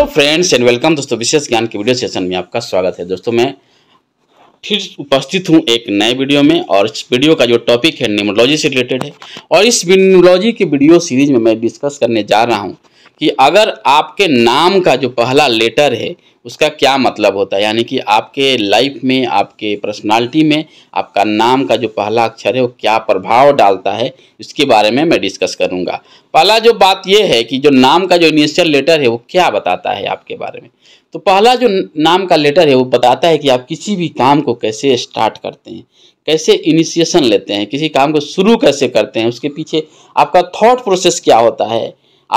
hello friends and welcome दोस्तों विशेष ज्ञान के वीडियो सेशन में आपका स्वागत है दोस्तों मैं फिर उपस्थित हूँ एक नए वीडियो में और इस वीडियो का जो टॉपिक है न्यूमोलॉजी से रिलेटेड है और इस न्यूमोलॉजी के वीडियो सीरीज में मैं डिस्कस करने जा रहा हूँ कि अगर आपके नाम का जो पहला लेटर है उसका क्या मतलब होता है यानी कि आपके लाइफ में आपके पर्सनालिटी में आपका नाम का जो पहला अक्षर है वो क्या प्रभाव डालता है इसके बारे में मैं डिस्कस करूंगा पहला जो बात यह है कि जो नाम का जो इनिशियल लेटर है वो क्या बताता है आपके बारे में तो पहला जो नाम का लेटर है वो बताता है कि आप किसी भी काम को कैसे स्टार्ट करते हैं कैसे इनिशिएशन लेते हैं किसी काम को शुरू कैसे करते हैं उसके पीछे आपका थॉट प्रोसेस क्या होता है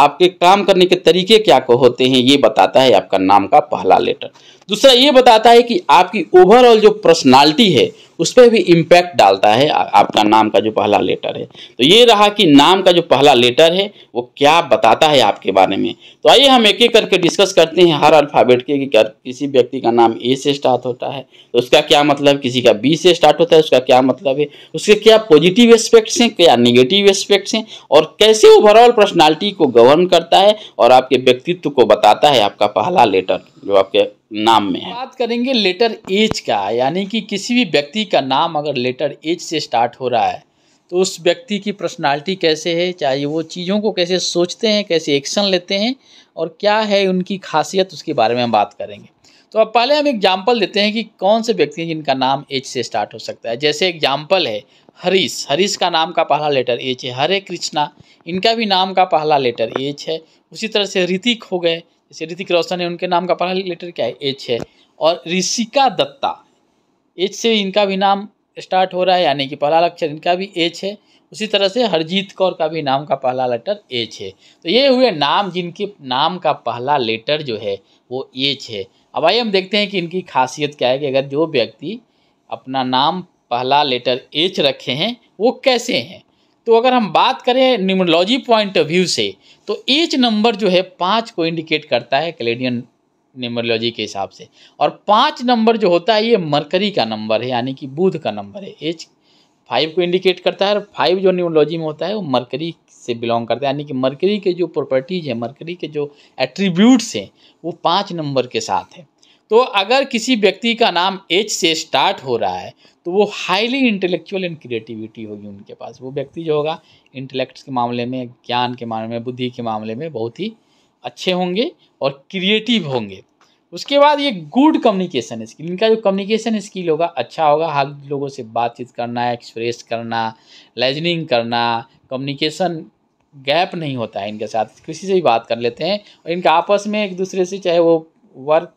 आपके काम करने के तरीके क्या को होते हैं ये बताता है आपका नाम का पहला लेटर दूसरा ये बताता है कि आपकी ओवरऑल जो पर्सनालिटी है उस पर भी इम्पैक्ट डालता है आपका नाम का जो पहला लेटर है तो ये रहा कि नाम का जो पहला लेटर है वो क्या बताता है आपके बारे में तो आइए हम एक एक करके डिस्कस करते हैं हर अल्फ़ाबेट के कि क्या किसी व्यक्ति का नाम ए से स्टार्ट होता है तो उसका क्या मतलब किसी का बी से स्टार्ट होता है उसका क्या मतलब है उसके क्या पॉजिटिव एस्पेक्ट्स हैं क्या निगेटिव एस्पेक्ट्स हैं और कैसे ओवरऑल पर्सनैलिटी को गवर्न करता है और आपके व्यक्तित्व को बताता है आपका पहला लेटर जो आपके नाम में है बात करेंगे लेटर एच का यानी कि किसी भी व्यक्ति का नाम अगर लेटर एच से स्टार्ट हो रहा है तो उस व्यक्ति की पर्सनालिटी कैसे है चाहे वो चीज़ों को कैसे सोचते हैं कैसे एक्शन लेते हैं और क्या है उनकी खासियत उसके बारे में हम बात करेंगे तो अब पहले हम एग्जाम्पल देते हैं कि कौन से व्यक्ति हैं जिनका नाम एच से स्टार्ट हो सकता है जैसे एग्जाम्पल है हरीश हरीश का नाम का पहला लेटर एच है हरे कृष्णा इनका भी नाम का पहला लेटर एच है उसी तरह से ऋतिक हो गए जैसे ऋतिक रोशन है उनके नाम का पहला लेटर क्या है एच है और ऋषिका दत्ता एच से इनका भी नाम स्टार्ट हो रहा है यानी कि पहला अक्षर इनका भी एच है उसी तरह से हरजीत कौर का भी नाम का पहला लेटर एच है तो ये हुए नाम जिनके नाम का पहला लेटर जो है वो एच है अब आइए हम देखते हैं कि इनकी खासियत क्या है कि अगर जो व्यक्ति अपना नाम पहला लेटर एच रखे हैं वो कैसे हैं तो अगर हम बात करें न्यूमरोलॉजी पॉइंट ऑफ व्यू से तो एच नंबर जो है पाँच को इंडिकेट करता है कैलेडियन न्यूमोलॉजी के हिसाब से और पाँच नंबर जो होता है ये मरकरी का नंबर है यानी कि बुध का नंबर है एच फाइव को इंडिकेट करता है और फाइव जो न्यूमोलॉजी में होता है वो मरकरी से बिलोंग करता है यानी कि मरकरी के जो प्रॉपर्टीज़ हैं मरकरी के जो एट्रीब्यूट्स हैं वो पाँच नंबर के साथ हैं तो अगर किसी व्यक्ति का नाम एच से स्टार्ट हो रहा है तो वो हाईली इंटेलेक्चुअल एंड क्रिएटिविटी होगी उनके पास वो व्यक्ति जो होगा इंटेलेक्ट के मामले में ज्ञान के मामले में बुद्धि के मामले में बहुत ही अच्छे होंगे और क्रिएटिव होंगे उसके बाद ये गुड कम्युनिकेशन स्किल इनका जो कम्युनिकेशन स्किल होगा अच्छा होगा हर लोगों से बातचीत करना एक्सप्रेस करना लेजनिंग करना कम्युनिकेशन गैप नहीं होता है इनके साथ किसी से भी बात कर लेते हैं और इनका आपस में एक दूसरे से चाहे वो वर्क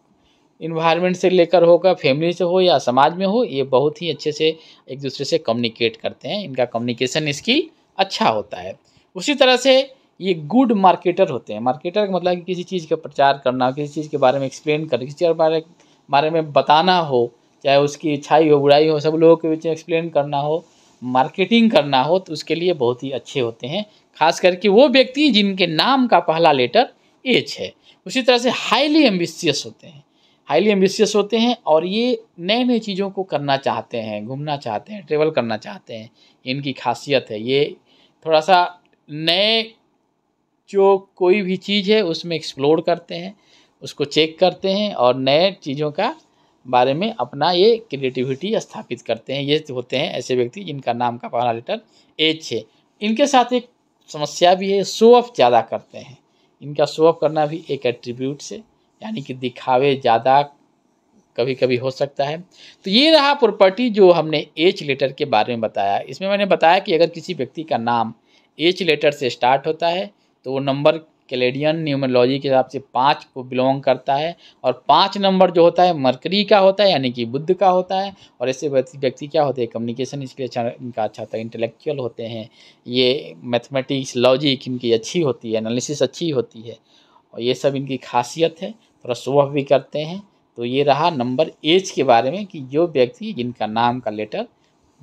इन्वायरमेंट से लेकर होगा फैमिली से हो या समाज में हो ये बहुत ही अच्छे से एक दूसरे से कम्युनिकेट करते हैं इनका कम्युनिकेशन स्किल अच्छा होता है उसी तरह से ये गुड मार्केटर होते हैं मार्केटर का मतलब कि किसी चीज़ का प्रचार करना किसी चीज़ के बारे में एक्सप्लेन करना किसी चीज़ के बारे बारे में बताना हो चाहे उसकी अच्छाई हो बुराई हो सब लोगों के बीच में एक्सप्लेन करना हो मार्केटिंग करना हो तो उसके लिए बहुत ही अच्छे होते हैं खास करके वो व्यक्ति जिनके नाम का पहला लेटर एच है उसी तरह से हाईली एम्बिशियस होते हैं हाईली एम्बिशियस होते हैं और ये नए नए चीज़ों को करना चाहते हैं घूमना चाहते हैं ट्रेवल करना चाहते हैं इनकी खासियत है ये थोड़ा सा नए जो कोई भी चीज़ है उसमें एक्सप्लोर करते हैं उसको चेक करते हैं और नए चीज़ों का बारे में अपना ये क्रिएटिविटी स्थापित करते हैं ये होते हैं ऐसे व्यक्ति जिनका नाम का पहला लेटर एच है इनके साथ एक समस्या भी है शो ऑफ ज़्यादा करते हैं इनका शो ऑफ करना भी एक एट्रीब्यूट से यानी कि दिखावे ज़्यादा कभी कभी हो सकता है तो ये रहा प्रॉपर्टी जो हमने एच लेटर के बारे में बताया इसमें मैंने बताया कि अगर किसी व्यक्ति का नाम एच लेटर से स्टार्ट होता है तो वो नंबर कैलेडियन न्यूमरोलॉजी के हिसाब से पाँच को बिलोंग करता है और पाँच नंबर जो होता है मरकरी का होता है यानी कि बुद्ध का होता है और ऐसे व्यक्ति क्या होते हैं कम्युनिकेशन इसके लिए अच्छा इनका अच्छा होता है इंटेलेक्चुअल होते हैं ये मैथमेटिक्स लॉजिक इनकी अच्छी होती है एनालिसिस अच्छी होती है और ये सब इनकी खासियत है रसोह भी करते हैं तो ये रहा नंबर एच के बारे में कि जो व्यक्ति जिनका नाम का लेटर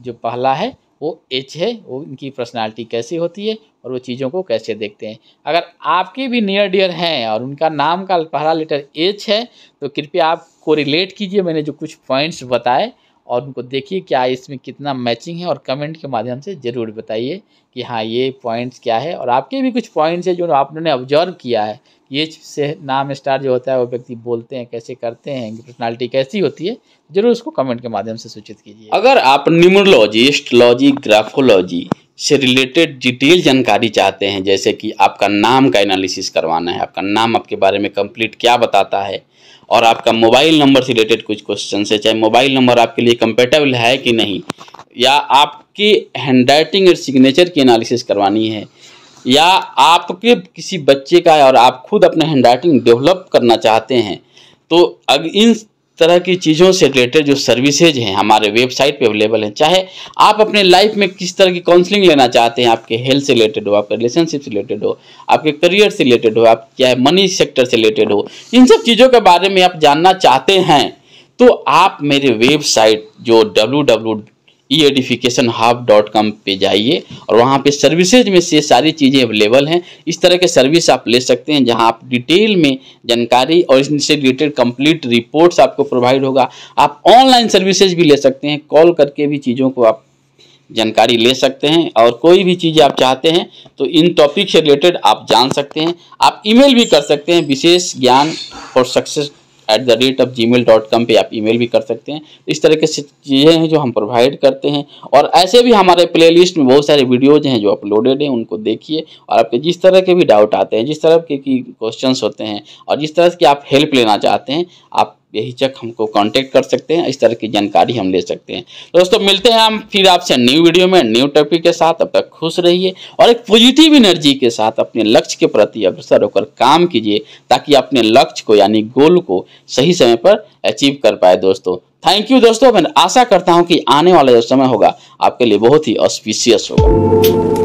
जो पहला है वो एच है वो उनकी पर्सनालिटी कैसी होती है और वो चीज़ों को कैसे देखते हैं अगर आपके भी नियर डियर हैं और उनका नाम का पहला लेटर एच है तो कृपया आप को रिलेट कीजिए मैंने जो कुछ पॉइंट्स बताए और उनको देखिए क्या इसमें कितना मैचिंग है और कमेंट के माध्यम से ज़रूर बताइए कि हाँ ये पॉइंट्स क्या है और आपके भी कुछ पॉइंट्स हैं जो आपने ऑब्जर्व किया है ये से नाम स्टार जो होता है वो व्यक्ति बोलते हैं कैसे करते हैं इनकी पर्सनैलिटी कैसी होती है जरूर उसको कमेंट के माध्यम से सूचित कीजिए अगर आप न्यूमरोलॉजी एस्ट्रोलॉजी ग्राफोलॉजी से रिलेटेड डिटेल जानकारी चाहते हैं जैसे कि आपका नाम का एनालिसिस करवाना है आपका नाम आपके बारे में कंप्लीट क्या बताता है और आपका मोबाइल नंबर से रिलेटेड कुछ क्वेश्चन है चाहे मोबाइल नंबर आपके लिए कंपेटेबल है कि नहीं या आपकी हैंड राइटिंग और सिग्नेचर की एनालिसिस करवानी है या आपके किसी बच्चे का और आप खुद अपना हैंड राइटिंग डेवलप करना चाहते हैं तो अग इन तरह की चीज़ों से रिलेटेड जो सर्विसेज हैं हमारे वेबसाइट पे अवेलेबल हैं चाहे आप अपने लाइफ में किस तरह की काउंसलिंग लेना चाहते हैं आपके हेल्थ से रिलेटेड हो आपके रिलेशनशिप से रिलेटेड हो आपके करियर से रिलेटेड हो आप चाहे मनी सेक्टर से रिलेटेड हो इन सब चीज़ों के बारे में आप जानना चाहते हैं तो आप मेरे वेबसाइट जो W E edification hub dot com पर जाइए और वहाँ पे सर्विसेज में से सारी चीज़ें अवेलेबल हैं इस तरह के सर्विस आप ले सकते हैं जहाँ आप डिटेल में जानकारी और इससे रिलेटेड कंप्लीट रिपोर्ट्स आपको प्रोवाइड होगा आप ऑनलाइन सर्विसेज भी ले सकते हैं कॉल करके भी चीज़ों को आप जानकारी ले सकते हैं और कोई भी चीज़ आप चाहते हैं तो इन टॉपिक से रिलेटेड आप जान सकते हैं आप ईमेल भी कर सकते हैं विशेष ज्ञान for success at the rate of Gmail dot com पर आप ईमेल भी कर सकते हैं इस तरह के चीज़ें हैं जो हम प्रोवाइड करते हैं और ऐसे भी हमारे प्लेलिस्ट में बहुत सारे वीडियोज हैं जो अपलोडेड हैं उनको देखिए और आपके जिस तरह के भी डाउट आते हैं जिस तरह के क्वेश्चन होते हैं और जिस तरह की आप हेल्प लेना चाहते हैं आप बेहिचक हमको कांटेक्ट कर सकते हैं इस तरह की जानकारी हम ले सकते हैं दोस्तों मिलते हैं हम फिर आपसे न्यू वीडियो में न्यू टॉपिक के साथ अब तक खुश रहिए और एक पॉजिटिव एनर्जी के साथ अपने लक्ष्य के प्रति अग्रसर होकर काम कीजिए ताकि अपने लक्ष्य को यानी गोल को सही समय पर अचीव कर पाए दोस्तों थैंक यू दोस्तों मैं आशा करता हूँ कि आने वाला जो समय होगा आपके लिए बहुत ही ऑस्पिशियस होगा